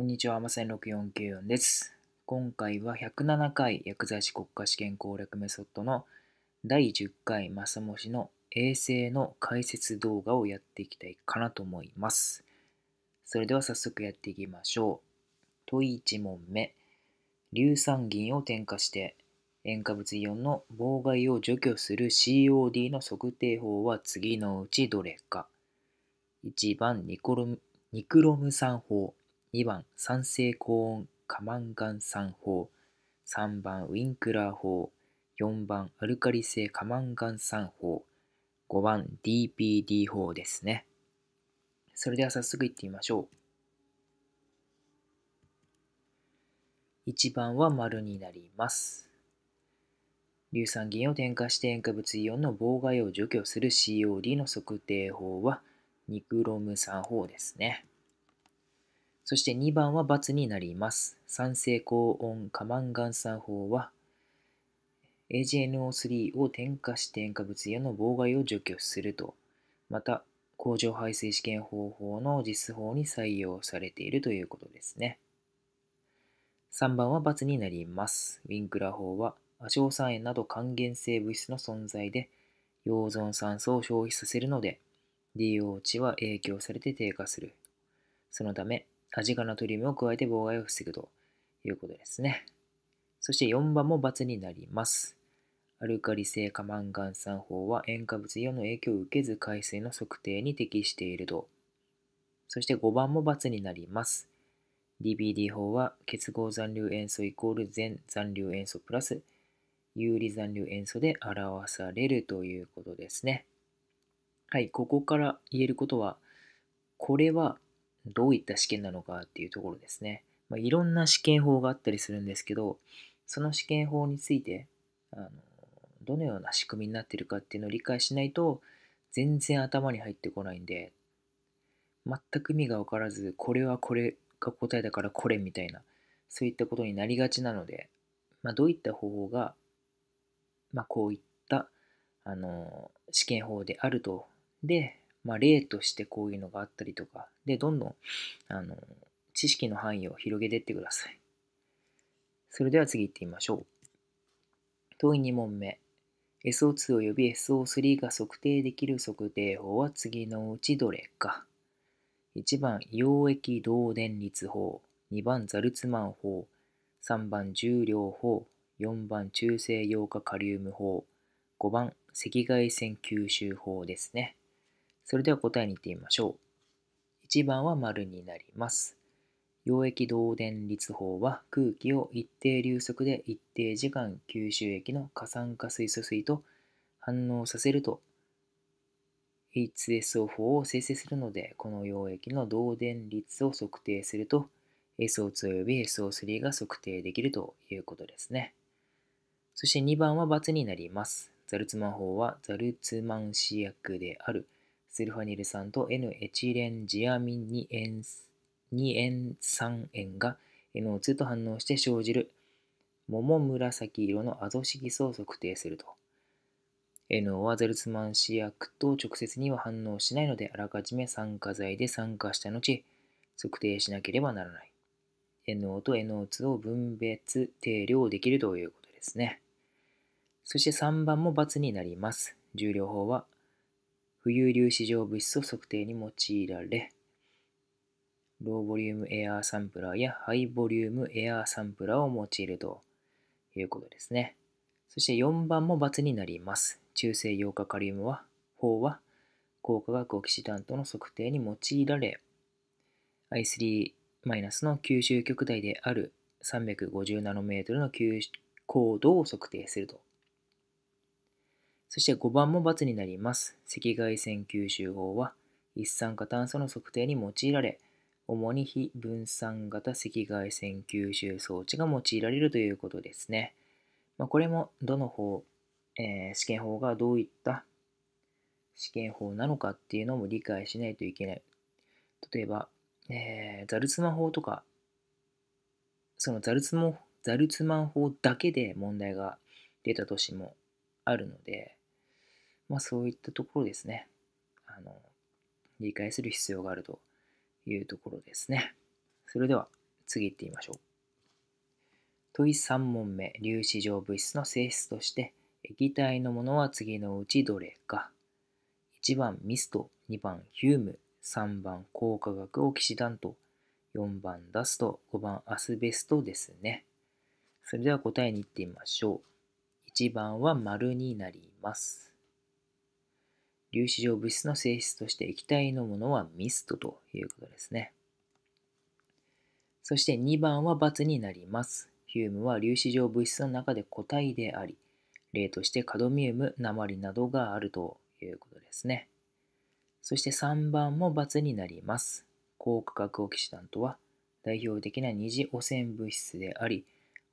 こんにちは、まさに6494です。今回は107回薬剤師国家試験攻略メソッドの第10回マサモシの衛星の解説動画をやっていきたいかなと思います。それでは早速やっていきましょう。問1問目。硫酸銀を添加して塩化物イオンの妨害を除去する COD の測定法は次のうちどれか1番ニコロニクロム酸法2番、酸性高温過マンガン酸法。3番、ウィンクラー法。4番、アルカリ性過マンガン酸法。5番、DPD 法ですね。それでは早速いってみましょう。1番は丸になります。硫酸銀を添加して塩化物イオンの妨害を除去する COD の測定法はニクロム酸法ですね。そして2番は×になります。酸性高温カマンガン酸法は AGNO3 を添加して添加物への妨害を除去すると、また工場排水試験方法の実法に採用されているということですね。3番は×になります。ウィンクラ法は亜硝酸塩など還元性物質の存在で溶存酸素を消費させるので DO 値は影響されて低下する。そのため多時間のトリウムを加えて妨害を防ぐということですね。そして4番も×になります。アルカリ性過マンガン酸法は塩化物イオンの影響を受けず海水の測定に適していると。そして5番も×になります。DBD 法は結合残留塩素イコール全残留塩素プラス有利残留塩素で表されるということですね。はい、ここから言えることは、これはどういった試験なのかっていうところですね。まあ、いろんな試験法があったりするんですけど、その試験法について、あのどのような仕組みになってるかっていうのを理解しないと、全然頭に入ってこないんで、全く意味がわからず、これはこれが答えだからこれみたいな、そういったことになりがちなので、まあ、どういった方法が、まあ、こういった、あの試験法であると。で、まあ、例としてこういうのがあったりとか、で、どんどん、あの、知識の範囲を広げていってください。それでは次行ってみましょう。問い2問目。SO2 および SO3 が測定できる測定法は次のうちどれか。1番、溶液導電率法。2番、ザルツマン法。3番、重量法。4番、中性溶化カリウム法。5番、赤外線吸収法ですね。それでは答えに行ってみましょう。1番は丸になります。溶液導電率法は空気を一定流速で一定時間吸収液の過酸化水素水と反応させると H2SO4 を生成するのでこの溶液の導電率を測定すると SO2 および SO3 が測定できるということですねそして2番は×になりますザルツマン法はザルツマン試薬であるセルファニル酸と N エチレンジアミン2塩2塩酸塩が NO2 と反応して生じる桃紫色のアゾ色素を測定すると NO はゼルツマン試薬と直接には反応しないのであらかじめ酸化剤で酸化した後測定しなければならない NO と NO2 を分別定量できるということですねそして3番も×になります重量法は浮遊粒子状物質を測定に用いられ、ローボリュームエアーサンプラーやハイボリュームエアーサンプラーを用いるということですね。そして4番も×になります。中性溶化カリウムは、法は、効果学オキシタントの測定に用いられ、I3- の吸収極大である350ナノメートルの高度を測定するとそして5番も×になります。赤外線吸収法は一酸化炭素の測定に用いられ、主に非分散型赤外線吸収装置が用いられるということですね。まあ、これもどの方、えー、試験法がどういった試験法なのかっていうのも理解しないといけない。例えば、えー、ザルツマ法とか、そのザルツモザルツマン法だけで問題が出た年もあるので、まあ、そういったところですねあの理解する必要があるというところですねそれでは次行ってみましょう問い3問目粒子状物質の性質として液体のものは次のうちどれか1番ミスト2番ヒューム3番光化学オキシダント4番ダスト5番アスベストですねそれでは答えに行ってみましょう1番は丸になります粒子状物質の性質として液体のものはミストということですね。そして2番は×になります。ヒュームは粒子状物質の中で固体であり、例としてカドミウム、鉛などがあるということですね。そして3番も×になります。高価格オキシダントは代表的な二次汚染物質であり、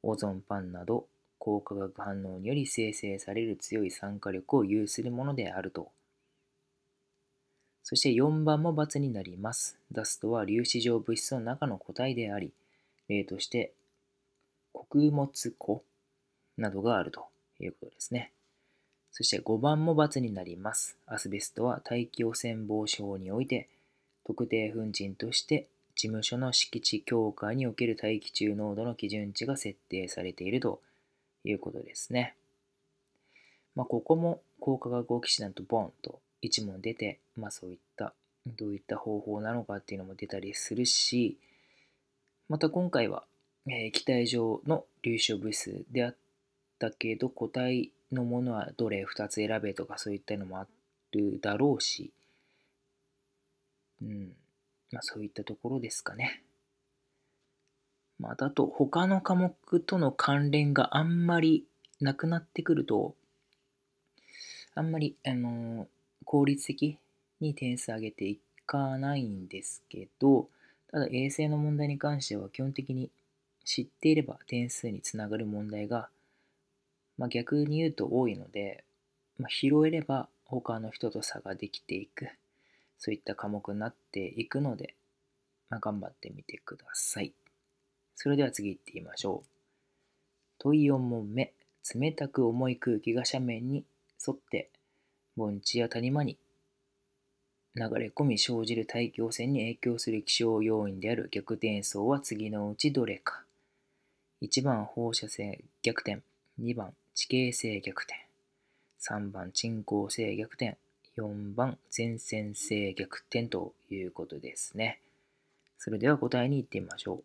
オゾンパンなど高化学反応により生成される強い酸化力を有するものであるとそして4番も×になります。ダストは粒子状物質の中の個体であり、例として穀物庫などがあるということですね。そして5番も×になります。アスベストは大気汚染防止法において特定粉塵として事務所の敷地強化における大気中濃度の基準値が設定されているということですね。まあ、ここも高化学オキシダントボンと一問出て、まあそういった、どういった方法なのかっていうのも出たりするし、また今回は、え液体上の粒子物質であったけど、固体のものはどれ2つ選べとかそういったのもあるだろうし、うん、まあそういったところですかね。まあ、だと他の科目との関連があんまりなくなってくると、あんまり、あの効率的に点数上げていかないんですけど、ただ衛星の問題に関しては基本的に知っていれば点数につながる問題が、まあ、逆に言うと多いので、まあ、拾えれば他の人と差ができていく、そういった科目になっていくので、まあ、頑張ってみてください。それでは次行ってみましょう。問4問目。冷たく重い空気が斜面に沿って盆地や谷間に流れ込み生じる大気汚染に影響する気象要因である逆転層は次のうちどれか1番放射性逆転2番地形性逆転3番沈降性逆転4番前線性逆転ということですねそれでは答えにいってみましょ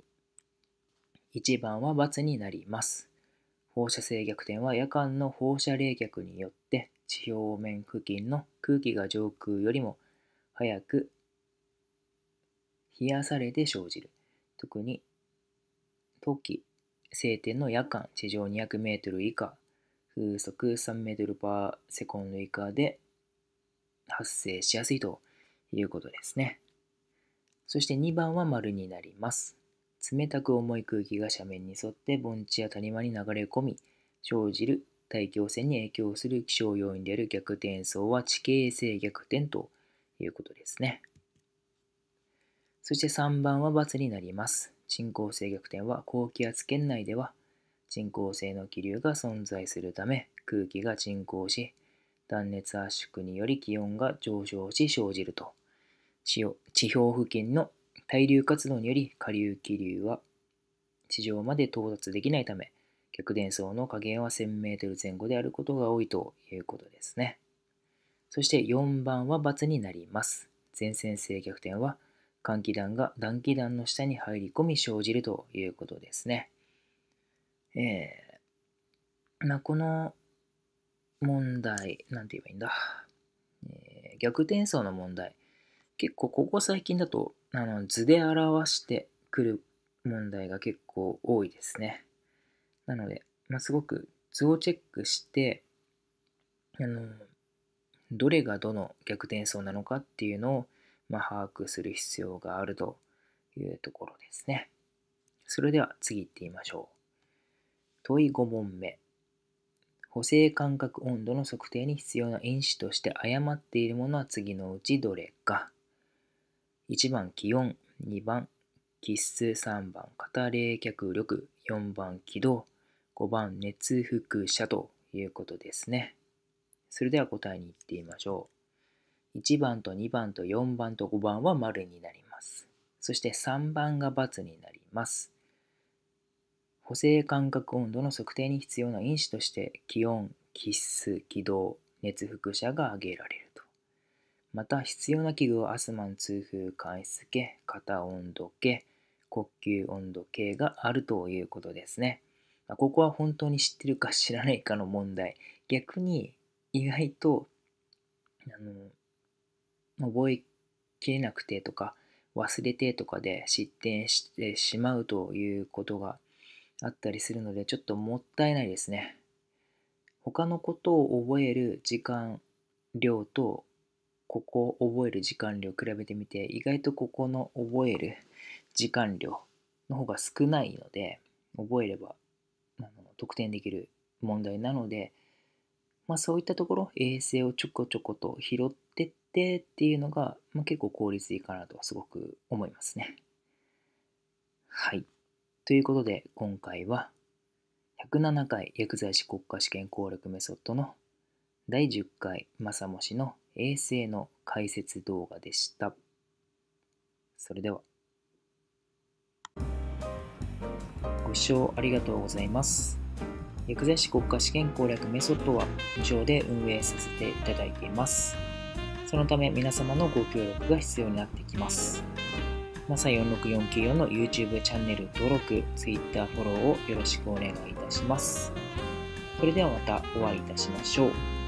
う1番は×になります放射性逆転は夜間の放射冷却によって地表面付近の空気が上空よりも早く冷やされて生じる。特に冬季晴天の夜間地上200メートル以下風速3メートルパーセコンド以下で発生しやすいということですね。そして2番は丸になります。冷たく重い空気が斜面に沿って盆地や谷間に流れ込み生じる大気汚染に影響する気象要因である逆転層は地形性逆転ということですね。そして3番は×になります。沈降性逆転は高気圧圏内では沈降性の気流が存在するため空気が沈降し断熱圧縮により気温が上昇し生じると地表付近の対流活動により下流気流は地上まで到達できないため逆転層の下限は 1000m 前後であることが多いということですね。そして4番は×になります。前線性逆転は換気弾が暖気弾の下に入り込み生じるということですね。えー、まあ、この問題、なんて言えばいいんだ。えー、逆転層の問題。結構ここ最近だとあの図で表してくる問題が結構多いですね。なので、まあ、すごく図をチェックして、あの、どれがどの逆転層なのかっていうのを、まあ、把握する必要があるというところですね。それでは次行ってみましょう。問い5問目。補正感覚温度の測定に必要な因子として誤っているものは次のうちどれか。1番気温、2番気質、3番型冷却力、4番軌道、5番、熱輻射ということですね。それでは答えにいってみましょう。1番と2番と4番と5番は丸になります。そして3番が×になります。補正感覚温度の測定に必要な因子として気温、気質、気道、熱腹射が挙げられると。また必要な器具はアスマン通風間質計、肩温度計、呼吸温度計があるということですね。ここは本当に知ってるか知らないかの問題逆に意外とあの覚えきれなくてとか忘れてとかで失点してしまうということがあったりするのでちょっともったいないですね他のことを覚える時間量とここを覚える時間量比べてみて意外とここの覚える時間量の方が少ないので覚えれば得点できる問題なので、まあ、そういったところ衛星をちょこちょこと拾ってってっていうのが、まあ、結構効率いいかなとすごく思いますね。はい。ということで今回は107回薬剤師国家試験攻略メソッドの第10回まさもの衛星の解説動画でした。それでは。ご視聴ありがとうございます。薬剤師国家試験攻略メソッドは無償で運営させていただいています。そのため皆様のご協力が必要になってきます。NASA46494 の YouTube チャンネル登録、Twitter フォローをよろしくお願いいたします。それではまたお会いいたしましょう。